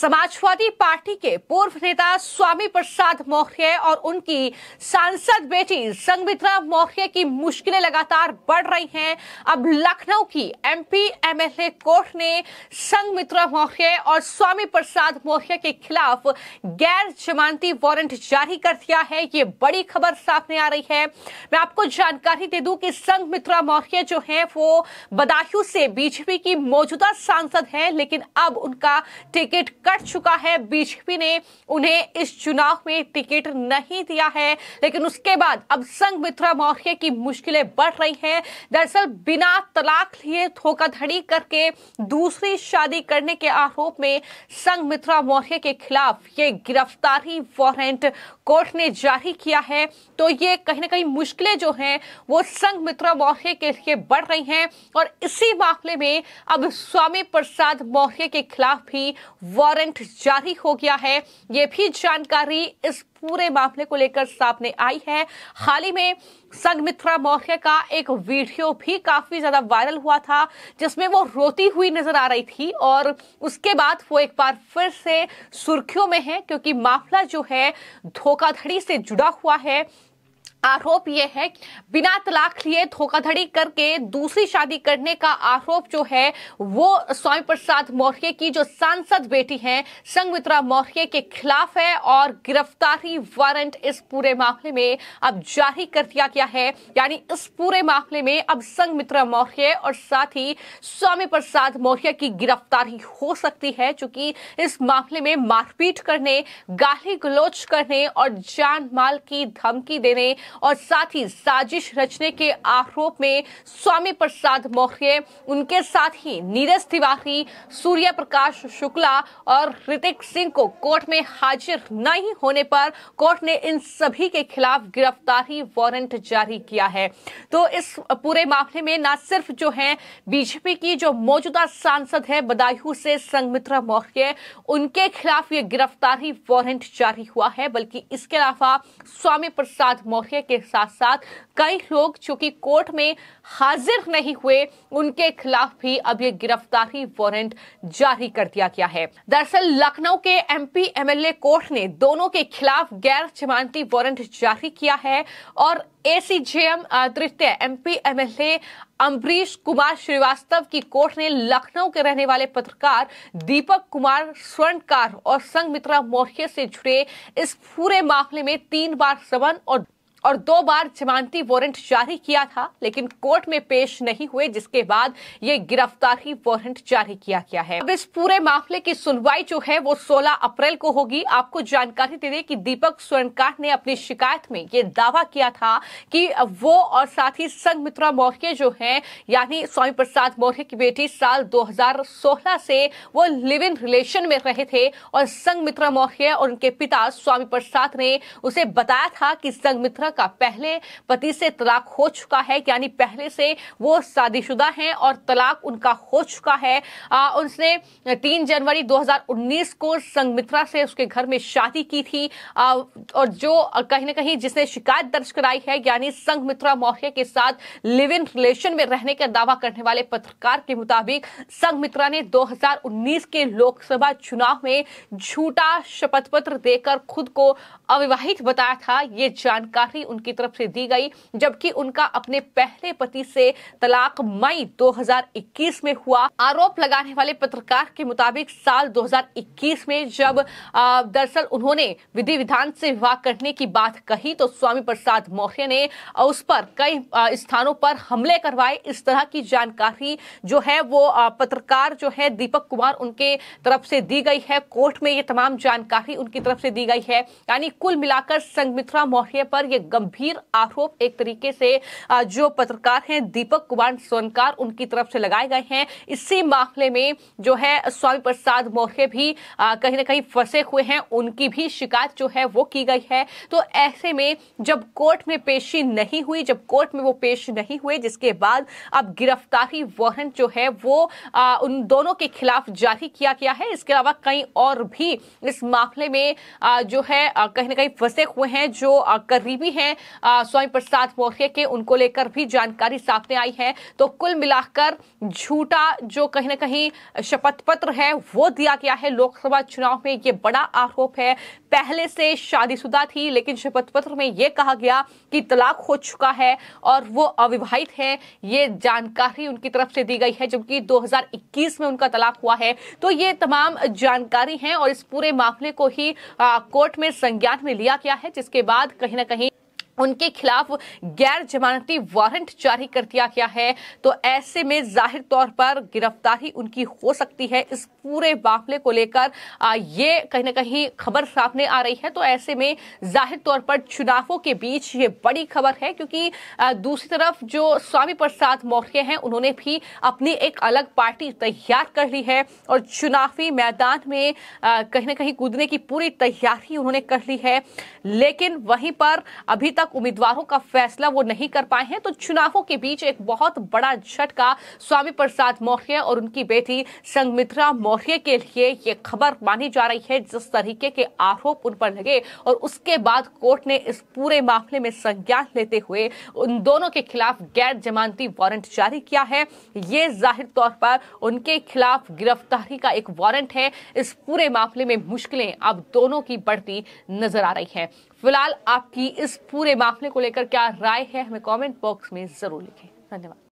Samajwadi party के पूर्व नेता स्वामी प्रसाद मौर्य और उनकी सांसद बेटी संगमित्रा मौर्य की मुश्किलें लगातार बढ़ रही हैं अब लखनऊ की एमपी एमएलए कोर्ट ने संगमित्रा मौर्य और स्वामी प्रसाद मौर्य के खिलाफ गैर जमानती वारंट जारी कर दिया है ये बड़ी खबर सामने आ रही है मैं आपको जानकारी दे दू कि संगमित्रा मौर्य जो है वो बदायू से बीजेपी की मौजूदा सांसद है लेकिन अब उनका टिकट टिकट कट चुका है बीजेपी ने उन्हें इस चुनाव में टिकट नहीं दिया है लेकिन उसके बाद अब संघ मित्रा मौर्य की मुश्किलें बढ़ रही हैं दरअसल बिना तलाक लिए धोखाधड़ी करके दूसरी शादी करने के आरोप में संघ मित्रा मौर्य के खिलाफ ये गिरफ्तारी वारंट कोर्ट ने जारी किया है तो ये कहीं ना कहीं मुश्किलें जो हैं वो संघ मित्रा मौर्य के लिए बढ़ रही हैं और इसी मामले में अब स्वामी प्रसाद मौर्य के खिलाफ भी वारंट जारी हो गया है यह भी जानकारी इस पूरे मामले को लेकर सामने आई है हाल ही में संगमित्रा मौर्य का एक वीडियो भी काफी ज्यादा वायरल हुआ था जिसमें वो रोती हुई नजर आ रही थी और उसके बाद वो एक बार फिर से सुर्खियों में है क्योंकि मामला जो है धोखाधड़ी से जुड़ा हुआ है आरोप ये है बिना तलाक लिए धोखाधड़ी करके दूसरी शादी करने का आरोप जो है वो स्वामी प्रसाद मौर्य की जो सांसद बेटी है संगमित्रा मौर्य के खिलाफ है और गिरफ्तारी वारंट इस पूरे मामले में अब जारी कर दिया गया है यानी इस पूरे मामले में अब संगमित्रा मौर्य और साथ ही स्वामी प्रसाद मौर्य की गिरफ्तारी हो सकती है चूंकि इस मामले में मारपीट करने गाली गलोच करने और जान माल की धमकी देने और साथ ही साजिश रचने के आरोप में स्वामी प्रसाद मौर्य उनके साथ ही नीरज तिवारी सूर्य प्रकाश शुक्ला और ऋतिक सिंह को कोर्ट में हाजिर नहीं होने पर कोर्ट ने इन सभी के खिलाफ गिरफ्तारी वारंट जारी किया है तो इस पूरे मामले में न सिर्फ जो है बीजेपी की जो मौजूदा सांसद है बदायूं से संगमित्रा मौर्य उनके खिलाफ ये गिरफ्तारी वारंट जारी हुआ है बल्कि इसके अलावा स्वामी प्रसाद मौर्य के साथ साथ कई लोग चूंकि कोर्ट में हाजिर नहीं हुए उनके खिलाफ भी अब ये गिरफ्तारी वारंट जारी कर दिया गया है दरअसल लखनऊ के एमपी एमएलए कोर्ट ने दोनों के खिलाफ गैर जमानती वारंट जारी किया है और एसीजेएम तृतीय एमपी एमएलए अम्बरीश कुमार श्रीवास्तव की कोर्ट ने लखनऊ के रहने वाले पत्रकार दीपक कुमार स्वर्णकार और मित्रा मौर्य से जुड़े इस पूरे मामले में तीन बार समन और और दो बार जमानती वारंट जारी किया था लेकिन कोर्ट में पेश नहीं हुए जिसके बाद ये गिरफ्तारी वारंट जारी किया गया है अब इस पूरे मामले की सुनवाई जो है वो 16 अप्रैल को होगी आपको जानकारी दे दें कि दीपक स्वर्णकार ने अपनी शिकायत में ये दावा किया था कि वो और साथ ही संघ मित्रा मौर्य जो है यानी स्वामी प्रसाद मौर्य की बेटी साल दो से वो लिव इन रिलेशन में रहे थे और संघ मित्रा मौर्य और उनके पिता स्वामी प्रसाद ने उसे बताया था कि संगमित्रा का पहले पति से तलाक हो चुका है यानी पहले से वो शादीशुदा हैं और तलाक उनका हो चुका है आ, उसने तीन जनवरी 2019 को संगमित्रा से उसके घर में शादी की थी आ, और जो कहीं ना कहीं जिसने शिकायत दर्ज कराई है यानी संगमित्रा मौके मौर्य के साथ लिव इन रिलेशन में रहने का दावा करने वाले पत्रकार के मुताबिक संगमित्रा ने दो के लोकसभा चुनाव में झूठा शपथ पत्र देकर खुद को अविवाहित बताया था ये जानकारी जानकारी उनकी तरफ से दी गई जबकि उनका अपने पहले पति से तलाक मई 2021 में हुआ आरोप लगाने वाले पत्रकार के मुताबिक साल 2021 में जब दरअसल उन्होंने विधि विधान से विवाह करने की बात कही तो स्वामी प्रसाद मौर्य ने उस पर कई स्थानों पर हमले करवाए इस तरह की जानकारी जो है वो पत्रकार जो है दीपक कुमार उनके तरफ से दी गई है कोर्ट में ये तमाम जानकारी उनकी तरफ से दी गई है यानी कुल मिलाकर संगमित्रा मौर्य पर यह गंभीर आरोप एक तरीके से जो पत्रकार हैं दीपक कुमार सोनकार उनकी तरफ से लगाए गए हैं इसी मामले में जो है स्वामी प्रसाद मौर्य भी कहीं ना कहीं फंसे हुए हैं उनकी भी शिकायत जो है वो की गई है तो ऐसे में जब कोर्ट में पेशी नहीं हुई जब कोर्ट में वो पेश नहीं हुए जिसके बाद अब गिरफ्तारी वारंट जो है वो आ, उन दोनों के खिलाफ जारी किया गया है इसके अलावा कई और भी इस मामले में आ, जो है कहीं ना कहीं फंसे हुए हैं जो करीबी हैं हैं स्वामी प्रसाद मौर्य के उनको लेकर भी जानकारी सामने आई है तो कुल मिलाकर झूठा जो कहीं ना कहीं शपथ पत्र है वो दिया गया है लोकसभा चुनाव में ये बड़ा आरोप है पहले से शादीशुदा थी लेकिन शपथ पत्र में ये कहा गया कि तलाक हो चुका है और वो अविवाहित है ये जानकारी उनकी तरफ से दी गई है जबकि 2021 में उनका तलाक हुआ है तो ये तमाम जानकारी है और इस पूरे मामले को ही कोर्ट में संज्ञान में लिया गया है जिसके बाद कहीं ना कहीं उनके खिलाफ गैर जमानती वारंट जारी कर दिया गया है तो ऐसे में जाहिर तौर पर गिरफ्तारी उनकी हो सकती है इस पूरे मामले को लेकर ये कहीं ना कहीं खबर सामने आ रही है तो ऐसे में जाहिर तौर पर चुनावों के बीच ये बड़ी खबर है क्योंकि दूसरी तरफ जो स्वामी प्रसाद मौर्य हैं उन्होंने भी अपनी एक अलग पार्टी तैयार कर ली है और चुनावी मैदान में कहीं ना कहीं कूदने की पूरी तैयारी उन्होंने कर ली है लेकिन वहीं पर अभी तक तक उम्मीदवारों का फैसला वो नहीं कर पाए हैं तो चुनावों के बीच एक बहुत बड़ा झटका स्वामी प्रसाद मौर्य और उनकी बेटी संगमित्रा मौर्य के लिए ये खबर मानी जा रही है जिस तरीके के आरोप उन पर लगे और उसके बाद कोर्ट ने इस पूरे मामले में संज्ञान लेते हुए उन दोनों के खिलाफ गैर जमानती वारंट जारी किया है ये जाहिर तौर पर उनके खिलाफ गिरफ्तारी का एक वारंट है इस पूरे मामले में मुश्किलें अब दोनों की बढ़ती नजर आ रही हैं फिलहाल आपकी इस पूरे मामले को लेकर क्या राय है हमें कमेंट बॉक्स में जरूर लिखें धन्यवाद